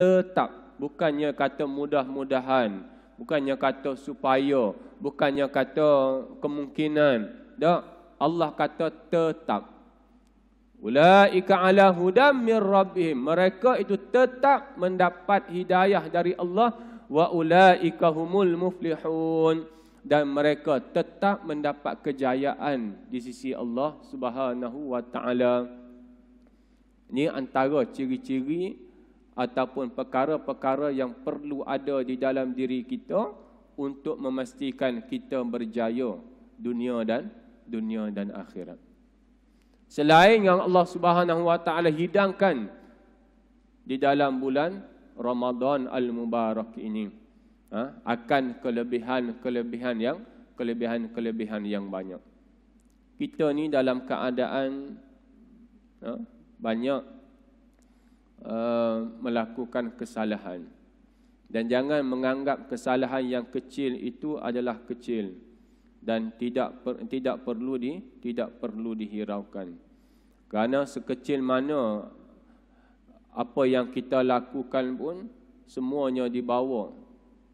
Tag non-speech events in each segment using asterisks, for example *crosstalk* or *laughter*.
tetap bukannya kata mudah-mudahan bukannya kata supaya bukannya kata kemungkinan tak Allah kata tetap ulaika ala hudam mir rabbihim mereka itu tetap mendapat hidayah dari Allah wa ulaika humul muflihun dan mereka tetap mendapat kejayaan di sisi Allah Subhanahu wa taala ini antara ciri-ciri ataupun perkara-perkara yang perlu ada di dalam diri kita untuk memastikan kita berjaya dunia dan dunia dan akhirat. Selain yang Allah Subhanahu Wa Taala hidangkan di dalam bulan Ramadan Al-Mubarak ini ha, akan kelebihan-kelebihan yang kelebihan-kelebihan yang banyak. Kita ni dalam keadaan ha, banyak Eh, melakukan kesalahan. Dan jangan menganggap kesalahan yang kecil itu adalah kecil dan tidak per, tidak perlu di tidak perlu dihiraukan. Karena sekecil mana apa yang kita lakukan pun semuanya dibawa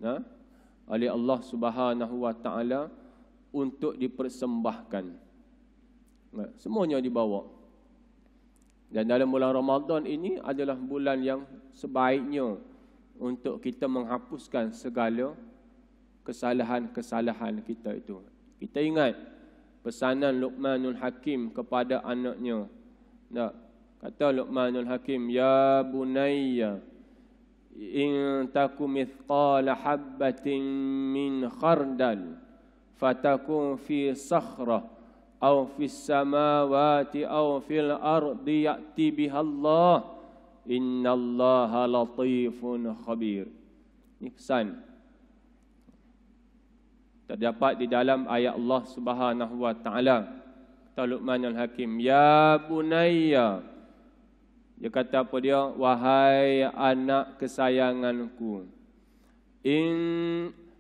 ya, oleh Allah Subhanahu Wa Taala untuk dipersembahkan. semuanya dibawa. Dan dalam bulan Ramadan ini adalah bulan yang sebaiknya untuk kita menghapuskan segala kesalahan-kesalahan kita itu. Kita ingat pesanan Luqmanul Hakim kepada anaknya. Tak? Kata Luqmanul Hakim, Ya Bunaya, In taku mithqal habbatin min khardal, fataku fi sakhrah, أو في السماوات أو في الأرض يأتي بها Allah. إن الله لطيف Ini pesan terdapat di dalam ayat Allah Subhanahu wa taala Luqmanul Hakim ya Bunaya. dia kata apa dia wahai anak kesayanganku in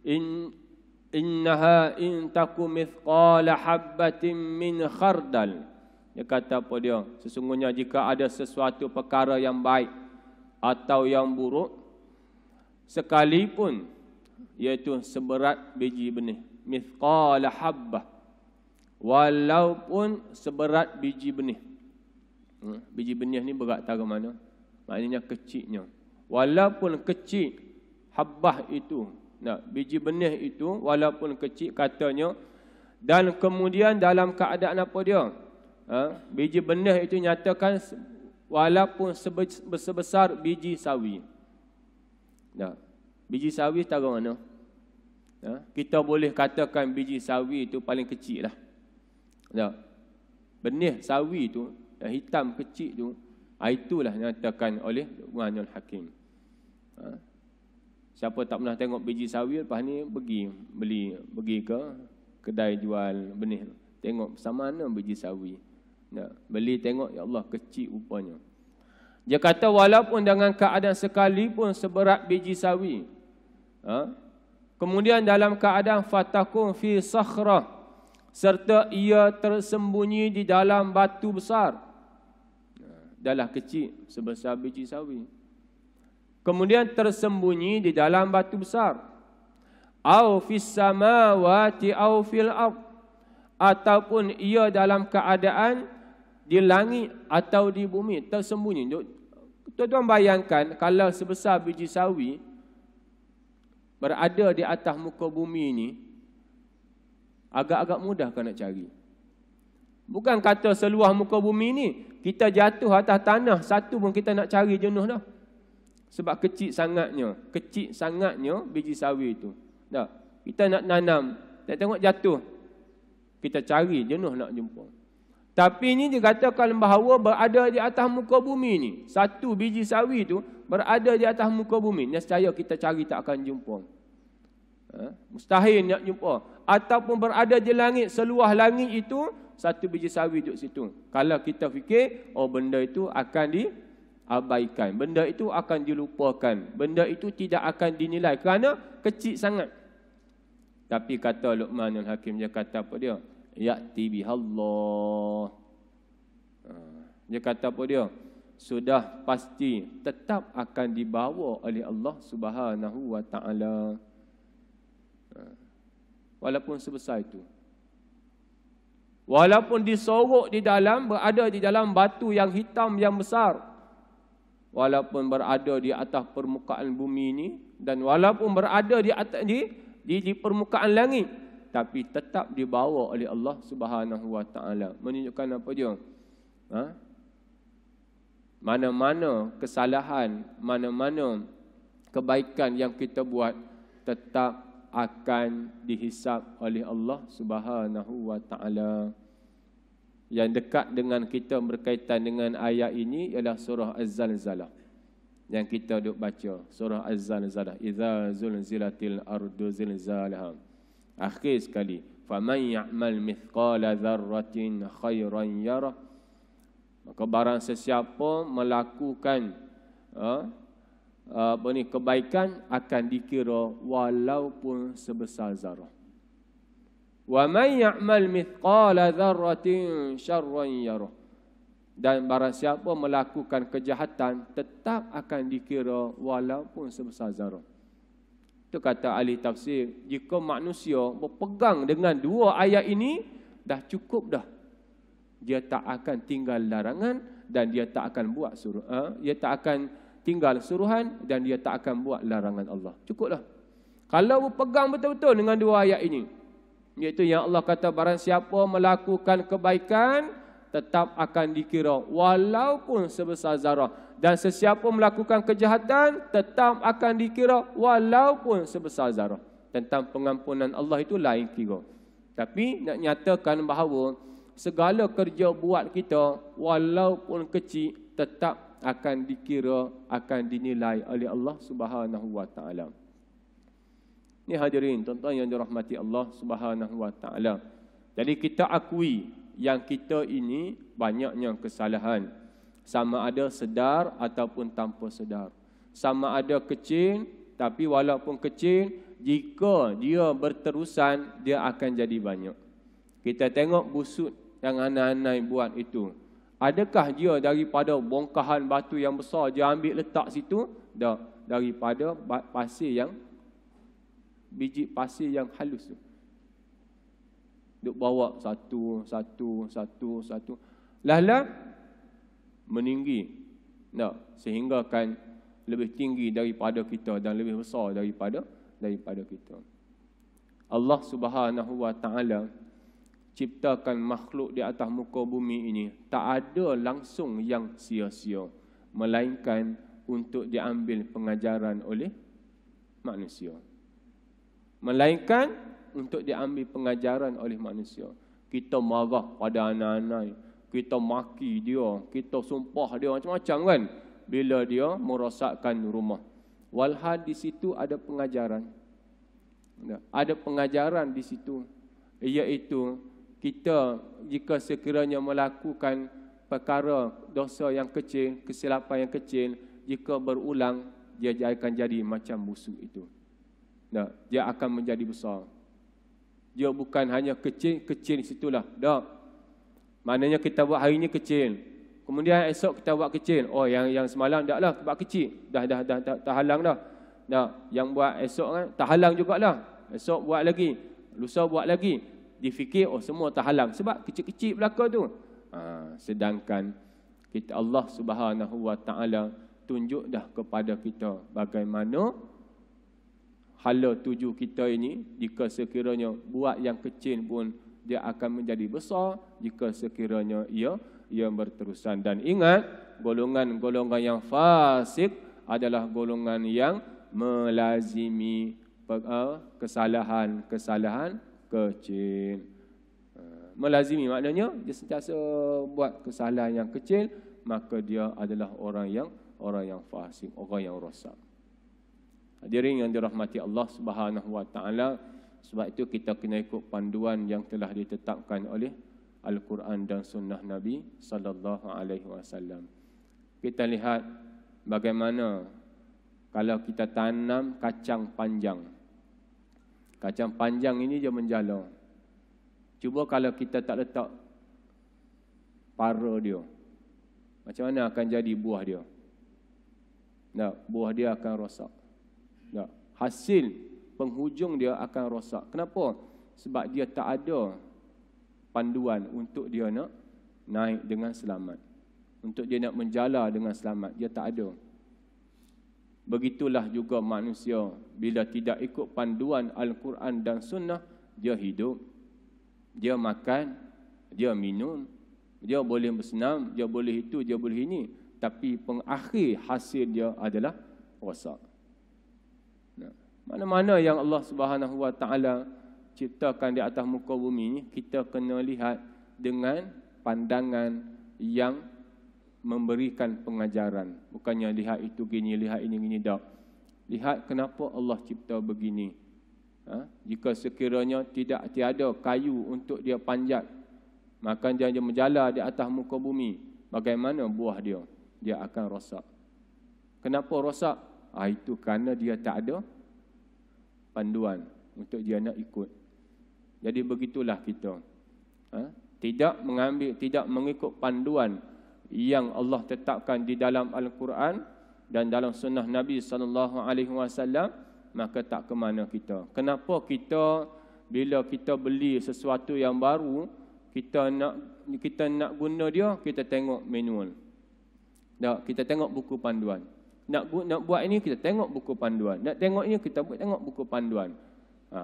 in innaha in takum mithqala habbatin min khardal dia kata apa dia sesungguhnya jika ada sesuatu perkara yang baik atau yang buruk sekalipun iaitu seberat biji benih mithqala habbah walaupun seberat biji benih hmm, biji benih ni berat tak mana maknanya kecilnya walaupun kecil habbah itu Nah, biji benih itu walaupun kecil katanya dan kemudian dalam keadaan apa dia? Ha? Biji benih itu nyatakan walaupun sebesar biji sawi. Nah, biji sawi tahu mana? Ha? Kita boleh katakan biji sawi itu paling kecil lah. Nah, benih sawi itu yang hitam kecil itu ah, itulah nyatakan oleh Wanul Hakim. Ha? Siapa tak pernah tengok biji sawi lepas ni pergi beli pergi ke kedai jual benih. Tengok sama mana biji sawi. Ya, beli tengok ya Allah kecil rupanya. Dia kata walaupun dengan keadaan sekalipun seberat biji sawi. Ha? Kemudian dalam keadaan fatakun fi sakhrah serta ia tersembunyi di dalam batu besar. Ha, dalam kecil sebesar biji sawi kemudian tersembunyi di dalam batu besar au fis samawati au fil ardh ataupun ia dalam keadaan di langit atau di bumi tersembunyi tuan-tuan bayangkan kalau sebesar biji sawi berada di atas muka bumi ini agak-agak mudah kan nak cari bukan kata seluas muka bumi ini kita jatuh atas tanah satu pun kita nak cari jenuh dah sebab kecil sangatnya. Kecil sangatnya biji sawi itu. Dah. Kita nak nanam. Tak tengok jatuh. Kita cari jenuh nak jumpa. Tapi ini dikatakan bahawa berada di atas muka bumi ini Satu biji sawi itu berada di atas muka bumi. Ini secara kita cari tak akan jumpa. Ha? Mustahil nak jumpa. Ataupun berada di langit. Seluah langit itu satu biji sawi di situ. Kalau kita fikir, oh benda itu akan di abaikan. Benda itu akan dilupakan. Benda itu tidak akan dinilai kerana kecil sangat. Tapi kata Luqmanul Hakim dia kata apa dia? ya tibi Allah ha, Dia kata apa dia? Sudah pasti tetap akan dibawa oleh Allah Subhanahu wa taala. Ha, walaupun sebesar itu. Walaupun disorok di dalam berada di dalam batu yang hitam yang besar walaupun berada di atas permukaan bumi ini dan walaupun berada di atas di di, di permukaan langit tapi tetap dibawa oleh Allah Subhanahu Wa Taala menunjukkan apa dia ha? mana-mana kesalahan mana-mana kebaikan yang kita buat tetap akan dihisap oleh Allah Subhanahu Wa Taala yang dekat dengan kita berkaitan dengan ayat ini ialah surah Az-Zalzalah yang kita duk baca surah Az-Zalzalah idza zulzilatil ardu zilzalaha akhir sekali faman ya'mal mithqala dzarratin khairan yara maka barang sesiapa melakukan ha, ha, apa ni kebaikan akan dikira walaupun sebesar zarah وَمَنْ يَعْمَلْ مِثْقَالَ ذَرَّةٍ شَرًّا يَرَهُ Dan barang siapa melakukan kejahatan, tetap akan dikira walaupun sebesar zarah. Itu kata ahli tafsir, jika manusia berpegang dengan dua ayat ini, dah cukup dah. Dia tak akan tinggal larangan dan dia tak akan buat suruhan. Eh, dia tak akan tinggal suruhan dan dia tak akan buat larangan Allah. Cukuplah. Kalau berpegang betul-betul dengan dua ayat ini, Iaitu yang Allah kata barang siapa melakukan kebaikan tetap akan dikira walaupun sebesar zarah dan sesiapa melakukan kejahatan tetap akan dikira walaupun sebesar zarah tentang pengampunan Allah itu lain kira tapi nak nyatakan bahawa segala kerja buat kita walaupun kecil tetap akan dikira akan dinilai oleh Allah Subhanahu wa taala ini hadirin, tuan-tuan yang dirahmati Allah Subhanahu Wa Taala. Jadi kita akui yang kita ini banyaknya kesalahan. Sama ada sedar ataupun tanpa sedar. Sama ada kecil, tapi walaupun kecil, jika dia berterusan, dia akan jadi banyak. Kita tengok busut yang anak-anak buat itu. Adakah dia daripada bongkahan batu yang besar dia ambil letak situ? Tak. Daripada pasir yang biji pasir yang halus tu. Duk bawa satu, satu, satu, satu. lah meninggi. Nah, sehinggakan lebih tinggi daripada kita dan lebih besar daripada daripada kita. Allah subhanahu wa ta'ala ciptakan makhluk di atas muka bumi ini. Tak ada langsung yang sia-sia. Melainkan untuk diambil pengajaran oleh manusia. Melainkan untuk diambil pengajaran oleh manusia. Kita marah pada anak-anak. Kita maki dia. Kita sumpah dia macam-macam kan. Bila dia merosakkan rumah. Walhal di situ ada pengajaran. Ya, ada pengajaran di situ. Iaitu kita jika sekiranya melakukan perkara dosa yang kecil, kesilapan yang kecil, jika berulang, dia akan jadi macam musuh itu. Tak. Dia akan menjadi besar. Dia bukan hanya kecil-kecil di situlah. Tak. Maknanya kita buat hari ini kecil. Kemudian esok kita buat kecil. Oh yang yang semalam taklah buat kecil. Dah dah dah tak terhalang dah. Tak. Yang buat esok kan tak halang jugaklah. Esok buat lagi. Lusa buat lagi. Difikir oh semua terhalang sebab kecil-kecil belaka tu. Ha, sedangkan kita Allah Subhanahu Wa Taala tunjuk dah kepada kita bagaimana hala tuju kita ini jika sekiranya buat yang kecil pun dia akan menjadi besar jika sekiranya ia ia berterusan dan ingat golongan-golongan yang fasik adalah golongan yang melazimi eh, kesalahan-kesalahan kecil eh, melazimi maknanya dia sentiasa buat kesalahan yang kecil maka dia adalah orang yang orang yang fasik orang yang rosak Hadirin yang dirahmati Allah Subhanahu Wa Taala, sebab itu kita kena ikut panduan yang telah ditetapkan oleh Al-Quran dan Sunnah Nabi Sallallahu Alaihi Wasallam. Kita lihat bagaimana kalau kita tanam kacang panjang. Kacang panjang ini dia menjala. Cuba kalau kita tak letak para dia. Macam mana akan jadi buah dia? Nah, buah dia akan rosak. Tak. Ya, hasil penghujung dia akan rosak. Kenapa? Sebab dia tak ada panduan untuk dia nak naik dengan selamat. Untuk dia nak menjala dengan selamat. Dia tak ada. Begitulah juga manusia. Bila tidak ikut panduan Al-Quran dan Sunnah, dia hidup. Dia makan. Dia minum. Dia boleh bersenam. Dia boleh itu. Dia boleh ini. Tapi pengakhir hasil dia adalah rosak. Mana-mana yang Allah Subhanahu Wa Taala ciptakan di atas muka bumi ni, kita kena lihat dengan pandangan yang memberikan pengajaran. Bukannya lihat itu gini, lihat ini gini dah. Lihat kenapa Allah cipta begini. Ha? Jika sekiranya tidak tiada kayu untuk dia panjat, maka dia hanya menjala di atas muka bumi. Bagaimana buah dia? Dia akan rosak. Kenapa rosak? Ha, itu kerana dia tak ada panduan untuk dia nak ikut. Jadi begitulah kita. Ha? Tidak mengambil, tidak mengikut panduan yang Allah tetapkan di dalam Al-Quran dan dalam sunnah Nabi sallallahu alaihi wasallam maka tak ke mana kita. Kenapa kita bila kita beli sesuatu yang baru kita nak kita nak guna dia kita tengok manual. Tak, kita tengok buku panduan nak bu nak buat ini kita tengok buku panduan. Nak tengok ini kita buat tengok buku panduan. Ha.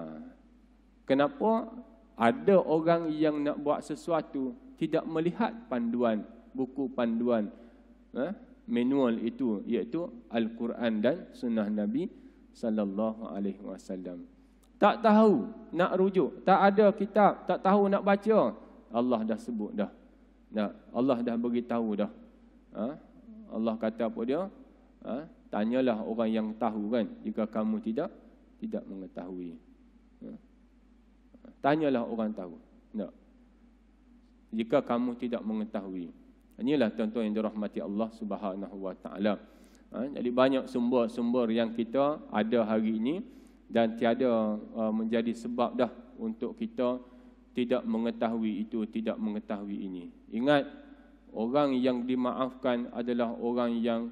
Kenapa ada orang yang nak buat sesuatu tidak melihat panduan buku panduan ha? manual itu iaitu Al-Quran dan Sunnah Nabi sallallahu alaihi wasallam. Tak tahu nak rujuk, tak ada kitab, tak tahu nak baca. Allah dah sebut dah. Nah, Allah dah bagi dah. Ha? Allah kata apa dia? ha? tanyalah orang yang tahu kan jika kamu tidak tidak mengetahui ha? tanyalah orang tahu tak jika kamu tidak mengetahui inilah tuan-tuan yang dirahmati Allah Subhanahu wa taala ha? jadi banyak sumber-sumber yang kita ada hari ini dan tiada uh, menjadi sebab dah untuk kita tidak mengetahui itu tidak mengetahui ini ingat orang yang dimaafkan adalah orang yang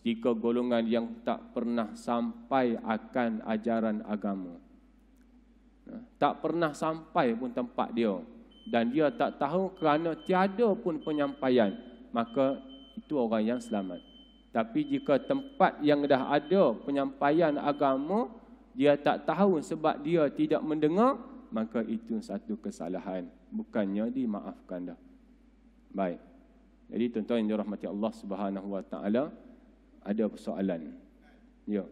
jika golongan yang tak pernah sampai akan ajaran agama. Ha, tak pernah sampai pun tempat dia. Dan dia tak tahu kerana tiada pun penyampaian. Maka itu orang yang selamat. Tapi jika tempat yang dah ada penyampaian agama, dia tak tahu sebab dia tidak mendengar, maka itu satu kesalahan. Bukannya dimaafkan dah. Baik. Jadi tuan-tuan yang dirahmati Allah Subhanahu ada persoalan. Ya.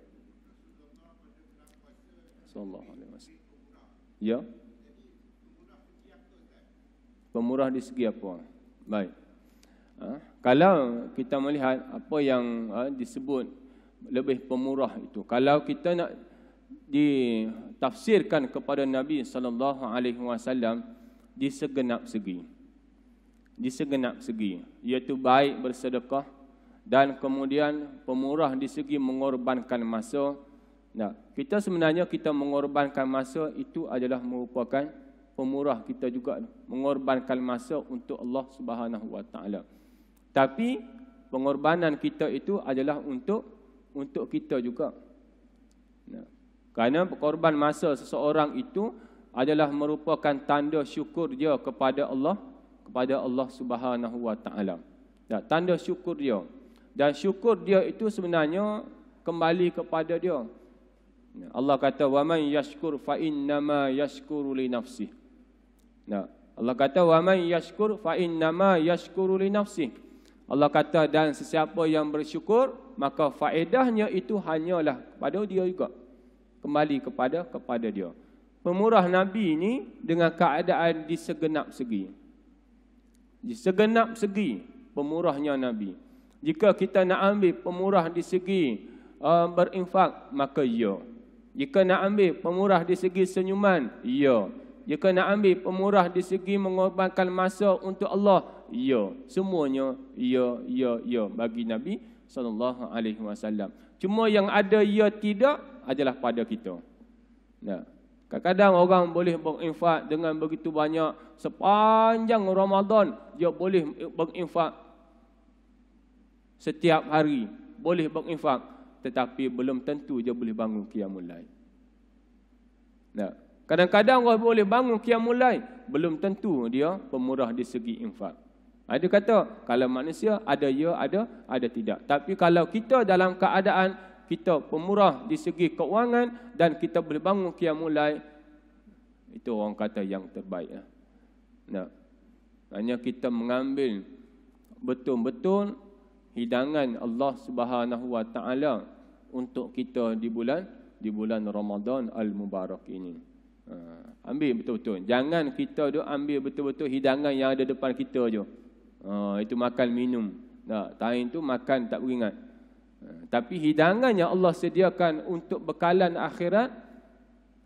Sallallahu alaihi wasallam. Ya. Pemurah di segi apa? Baik. Ha? Kalau kita melihat apa yang ha, disebut lebih pemurah itu. Kalau kita nak ditafsirkan kepada Nabi sallallahu alaihi wasallam di segenap segi. Di segenap segi, iaitu baik bersedekah dan kemudian pemurah di segi mengorbankan masa. Nah, kita sebenarnya kita mengorbankan masa itu adalah merupakan pemurah kita juga mengorbankan masa untuk Allah Subhanahu Wa Taala. Tapi pengorbanan kita itu adalah untuk untuk kita juga. Nah, kerana korban masa seseorang itu adalah merupakan tanda syukur dia kepada Allah kepada Allah Subhanahu Wa Taala. Nah, tanda syukur dia. Dan syukur dia itu sebenarnya kembali kepada dia. Allah kata wa man yashkur fa inna ma yashkuru li nafsi. Nah, Allah kata wa man yashkur fa inna ma yashkuru li nafsi. Allah kata dan sesiapa yang bersyukur maka faedahnya itu hanyalah kepada dia juga. Kembali kepada kepada dia. Pemurah Nabi ini dengan keadaan di segenap segi. Di segenap segi pemurahnya Nabi. Jika kita nak ambil pemurah di segi uh, berinfak, maka ya. Jika nak ambil pemurah di segi senyuman, ya. Jika nak ambil pemurah di segi mengorbankan masa untuk Allah, ya. Semuanya ya, ya, ya bagi Nabi saw. Cuma yang ada ya tidak adalah pada kita. Nah. Kadang-kadang orang boleh berinfak dengan begitu banyak sepanjang Ramadan dia boleh berinfak setiap hari boleh berinfak tetapi belum tentu dia boleh bangun qiyamul lail. Nah, kadang-kadang orang boleh bangun qiyamul lail belum tentu dia pemurah di segi infak. Ada ha, kata kalau manusia ada ya ada ada tidak. Tapi kalau kita dalam keadaan kita pemurah di segi keuangan dan kita boleh bangun qiyamul lail itu orang kata yang terbaik. Ha. Nah, hanya kita mengambil betul-betul hidangan Allah Subhanahu wa taala untuk kita di bulan di bulan Ramadan Al Mubarak ini. Uh, ambil betul-betul. Jangan kita tu ambil betul-betul hidangan yang ada depan kita je. Uh, itu makan minum. Nah, tain tu makan tak beringat. Uh, tapi hidangan yang Allah sediakan untuk bekalan akhirat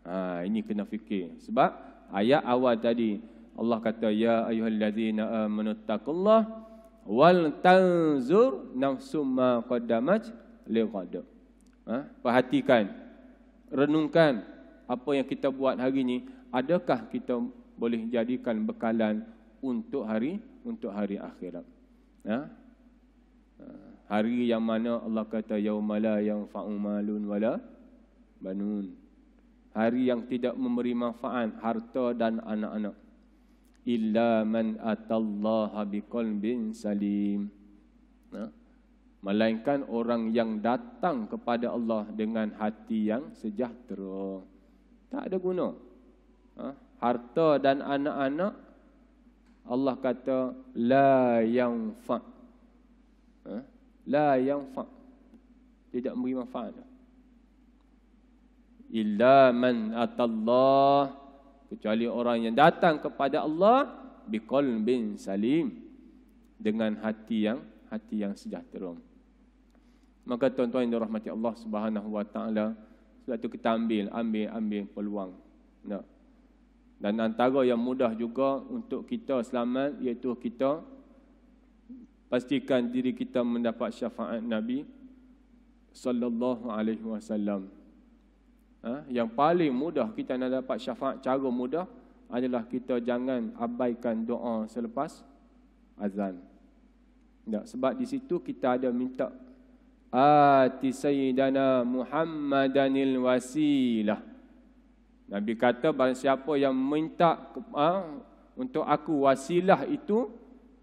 uh, ini kena fikir. Sebab ayat awal tadi Allah kata ya ayyuhallazina amanuttaqullaha wal tanzur nafsum ma qaddamat lighad. Ha? perhatikan renungkan apa yang kita buat hari ini adakah kita boleh jadikan bekalan untuk hari untuk hari akhirat ha? ha hari yang mana Allah kata yaumala yang faumalun wala banun hari yang tidak memberi manfaat harta dan anak-anak illa man atallaha biqalbin salim. Ha? Melainkan orang yang datang kepada Allah dengan hati yang sejahtera. Tak ada guna. Ha? Harta dan anak-anak Allah kata la yang fa. Ha? La yang fa. Tidak memberi manfaat. Illa man atallaha kecuali orang yang datang kepada Allah bin salim dengan hati yang hati yang sejahtera. Maka tuan-tuan yang dirahmati Allah Subhanahu wa taala, sebab tu kita ambil ambil ambil peluang. Nah. Dan antara yang mudah juga untuk kita selamat iaitu kita pastikan diri kita mendapat syafaat Nabi sallallahu alaihi wasallam. Ha? yang paling mudah kita nak dapat syafaat cara mudah adalah kita jangan abaikan doa selepas azan. Tak, sebab di situ kita ada minta ati sayyidana Muhammadanil wasilah. Nabi kata barang siapa yang minta ha, untuk aku wasilah itu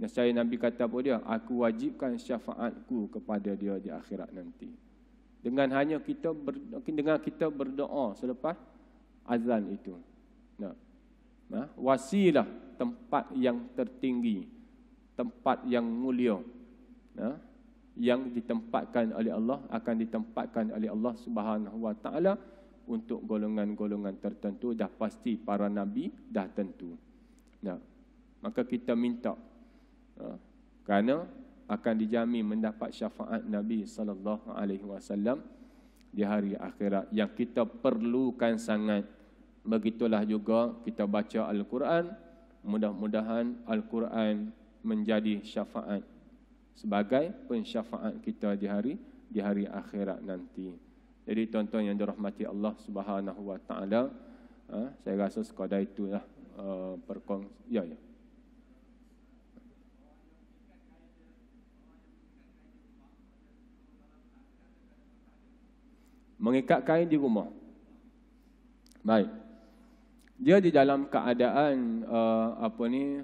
nescaya Nabi kata pada dia aku wajibkan syafaatku kepada dia di akhirat nanti dengan hanya kita ber, dengan kita berdoa selepas azan itu. Nah. Nah, wasilah tempat yang tertinggi, tempat yang mulia. Nah, yang ditempatkan oleh Allah akan ditempatkan oleh Allah Subhanahu Wa Taala untuk golongan-golongan tertentu dah pasti para nabi dah tentu. Nah, maka kita minta. Nah, kerana akan dijamin mendapat syafaat Nabi sallallahu alaihi wasallam di hari akhirat yang kita perlukan sangat. Begitulah juga kita baca Al-Quran, mudah-mudahan Al-Quran menjadi syafaat sebagai pensyafaat kita di hari di hari akhirat nanti. Jadi tuan-tuan yang dirahmati Allah Subhanahu wa taala, ha, saya rasa sekadar itulah uh, perkong ya ya. mengikat kain di rumah. Baik. Dia di dalam keadaan uh, apa ni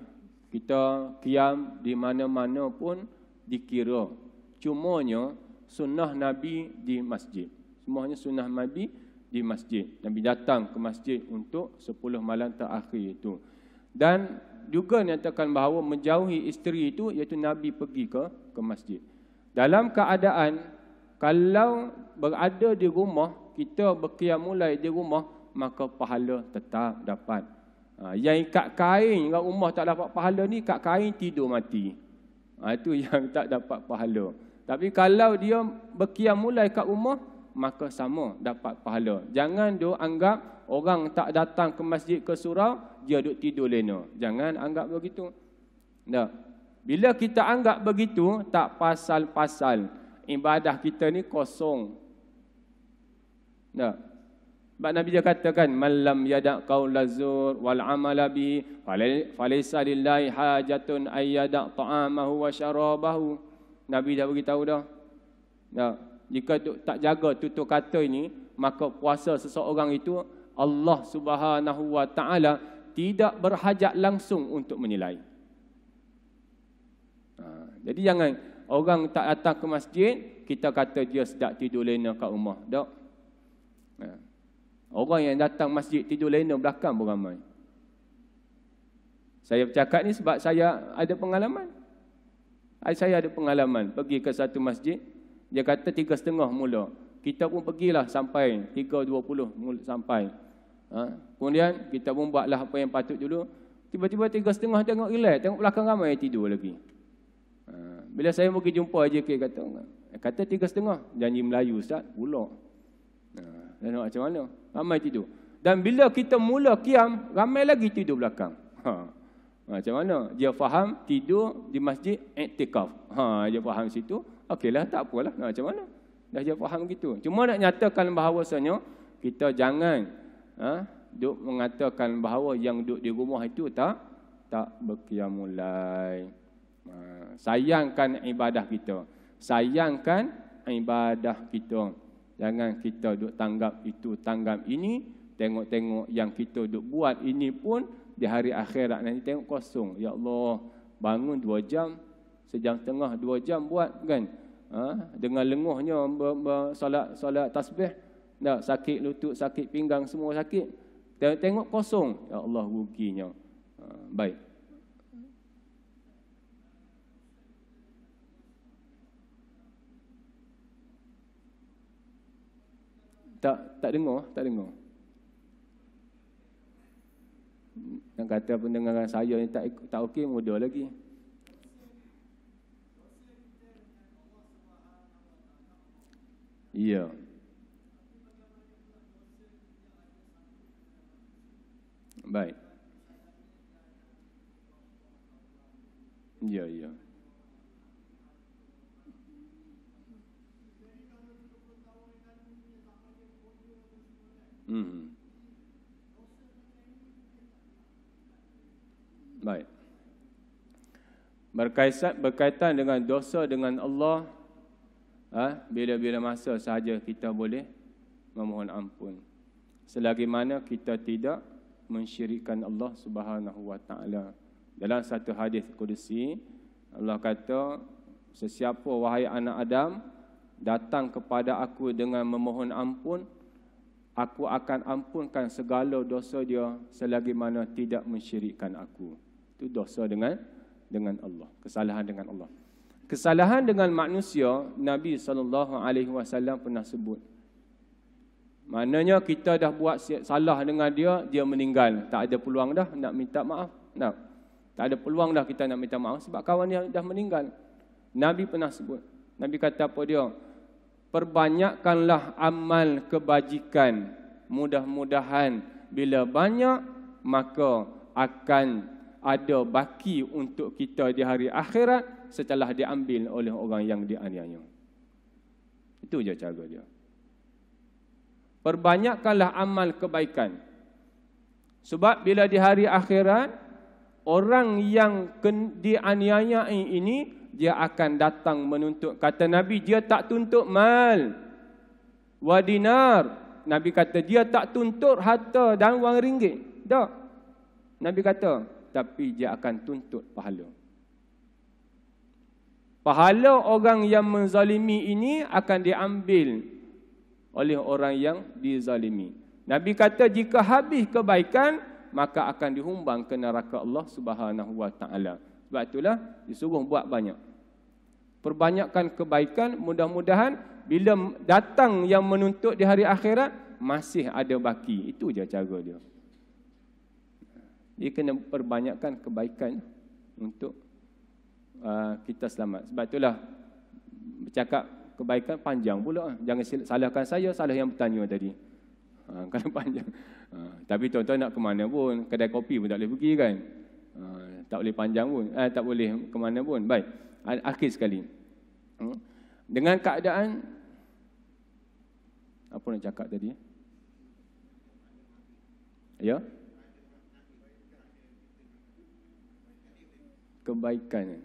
kita kiam di mana-mana pun dikira. Cumanya sunnah Nabi di masjid. Semuanya sunnah Nabi di masjid. Nabi datang ke masjid untuk 10 malam terakhir itu. Dan juga nyatakan bahawa menjauhi isteri itu iaitu Nabi pergi ke ke masjid. Dalam keadaan kalau berada di rumah, kita berkiam mulai di rumah, maka pahala tetap dapat. Ha, yang ikat kain kat rumah tak dapat pahala ni, ikat kain tidur mati. Ha, itu *laughs* yang tak dapat pahala. Tapi kalau dia berkiam mulai kat rumah, maka sama dapat pahala. Jangan dia anggap orang tak datang ke masjid ke surau, dia duduk tidur lena. Jangan anggap begitu. Tak. Bila kita anggap begitu, Tak pasal-pasal ibadah kita ni kosong. Nah, Sebab Nabi dia katakan malam yadak qaul azur wal amala bi falaysa lillahi hajatun ayyadak ta'amahu wa syarabahu. Nabi dah bagi tahu dah. Nah, Jika tak jaga tutur kata ini, maka puasa seseorang itu Allah Subhanahu wa taala tidak berhajat langsung untuk menilai. Ha. Jadi jangan Orang tak datang ke masjid, kita kata dia sedap tidur lena kat rumah. Tak? Ha. Orang yang datang masjid tidur lena belakang pun ramai. Saya bercakap ni sebab saya ada pengalaman. Ah, saya ada pengalaman pergi ke satu masjid. Dia kata tiga setengah mula. Kita pun pergilah sampai tiga dua puluh sampai. Ha? Kemudian kita pun buatlah apa yang patut dulu. Tiba-tiba tiga setengah tengok relax. Tengok belakang ramai tidur lagi. Bila saya pergi jumpa AJK kata, kata tiga setengah. Janji Melayu Ustaz, pulak. Ha, Dan nak macam mana? Ramai tidur. Dan bila kita mula kiam, ramai lagi tidur belakang. Ha. Macam mana? Dia faham tidur di masjid iktikaf. Ha, dia faham situ. Okeylah, tak apalah. Ha, macam mana? Dah dia faham gitu. Cuma nak nyatakan bahawasanya, kita jangan ha, duk mengatakan bahawa yang duduk di rumah itu tak tak berkiamulai. mulai. Eh, sayangkan ibadah kita. Sayangkan ibadah kita. Jangan kita duk tanggap itu, tanggap ini. Tengok-tengok yang kita duk buat ini pun di hari akhirat nanti tengok kosong. Ya Allah, bangun dua jam, sejam tengah dua jam buat kan. Ha? Dengan lenguhnya ber, ber, solat, solat tasbih. Tak, sakit lutut, sakit pinggang, semua sakit. Tengok, tengok kosong. Ya Allah, ruginya. Ha, baik. Tak tak dengar, tak dengar. Yang kata pendengaran saya ni tak tak okey muda lagi. Iya. Baik. Ya, ya. Hmm. Baik. Berkaitan berkaitan dengan dosa dengan Allah, ha? bila-bila ha, masa sahaja kita boleh memohon ampun. Selagi mana kita tidak mensyirikan Allah Subhanahu Wa Taala. Dalam satu hadis kudusi, Allah kata, sesiapa wahai anak Adam datang kepada aku dengan memohon ampun, aku akan ampunkan segala dosa dia selagi mana tidak mensyirikkan aku. Itu dosa dengan dengan Allah. Kesalahan dengan Allah. Kesalahan dengan manusia, Nabi SAW pernah sebut. Maknanya kita dah buat salah dengan dia, dia meninggal. Tak ada peluang dah nak minta maaf. Nak. Tak ada peluang dah kita nak minta maaf sebab kawan dia dah meninggal. Nabi pernah sebut. Nabi kata apa dia? perbanyakkanlah amal kebajikan. Mudah-mudahan bila banyak maka akan ada baki untuk kita di hari akhirat setelah diambil oleh orang yang dianiaya. Itu je cara dia. Perbanyakkanlah amal kebaikan. Sebab bila di hari akhirat orang yang dianiaya ini dia akan datang menuntut. Kata Nabi, dia tak tuntut mal. Wadinar. Nabi kata, dia tak tuntut harta dan wang ringgit. Tak. Nabi kata, tapi dia akan tuntut pahala. Pahala orang yang menzalimi ini akan diambil oleh orang yang dizalimi. Nabi kata jika habis kebaikan maka akan dihumbang ke neraka Allah Subhanahu wa taala. Sebab itulah disuruh buat banyak. Perbanyakkan kebaikan, mudah-mudahan bila datang yang menuntut di hari akhirat, masih ada baki. Itu je cara dia. Dia kena perbanyakkan kebaikan untuk uh, kita selamat. Sebab itulah bercakap kebaikan panjang pula. Jangan salahkan saya, salah yang bertanya tadi. Ha, *laughs* kalau panjang. Ha, tapi tuan-tuan nak ke mana pun, kedai kopi pun tak boleh pergi kan. Ha, tak boleh panjang pun eh, tak boleh ke mana pun baik akhir sekali hmm. dengan keadaan apa nak cakap tadi ya kebaikan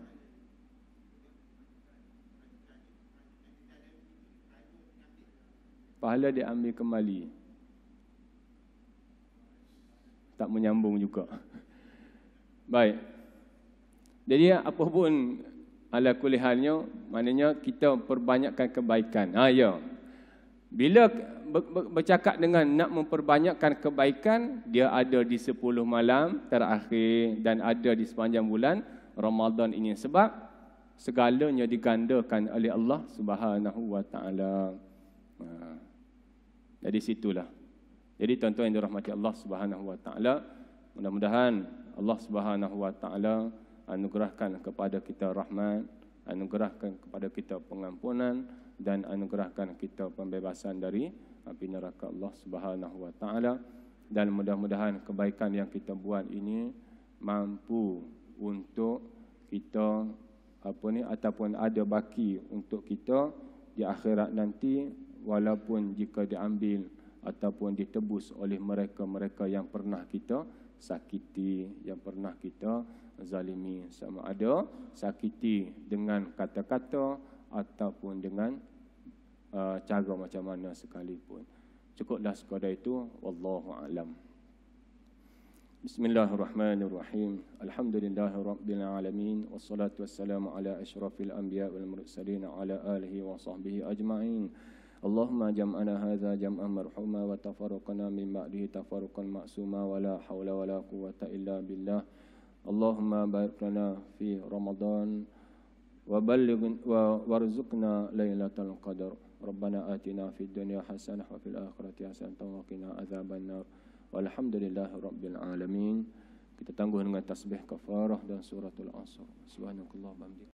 pahala diambil kembali tak menyambung juga *laughs* baik jadi apa pun ala kulihalnya, maknanya kita perbanyakkan kebaikan. Ha, ya. Bila bercakap dengan nak memperbanyakkan kebaikan, dia ada di 10 malam terakhir dan ada di sepanjang bulan Ramadan ini. Sebab segalanya digandakan oleh Allah Subhanahu Wa Taala. Ha. Jadi situlah. Jadi tuan-tuan yang dirahmati Allah Subhanahu Wa Taala, mudah-mudahan Allah Subhanahu Wa Taala anugerahkan kepada kita rahmat, anugerahkan kepada kita pengampunan dan anugerahkan kita pembebasan dari api neraka Allah Subhanahu wa taala dan mudah-mudahan kebaikan yang kita buat ini mampu untuk kita apa ni ataupun ada baki untuk kita di akhirat nanti walaupun jika diambil ataupun ditebus oleh mereka-mereka yang pernah kita sakiti, yang pernah kita zalimi. Sama ada sakiti dengan kata-kata ataupun dengan uh, cara macam mana sekalipun. Cukuplah sekadar itu. Wallahu a'lam. Bismillahirrahmanirrahim. Alhamdulillahirrabbilalamin. Wassalatu wassalamu ala ashrafil anbiya wal mursalin ala alihi wa sahbihi ajma'in. Allahumma jam'ana hadza jam'an marhuma wa tafarraqana min ba'dihi tafarraqan ma'suma wa la haula wa la quwwata illa billah. Allahumma barik lana fi Ramadan wa balligh wa warzuqna lailatul qadr. Rabbana atina fid dunya hasanah wa fil akhirati hasanah wa qina azaban nar. Walhamdulillahirabbil alamin. Kita tangguh dengan tasbih kafarah dan suratul Ansar. Subhanakallah bihamdika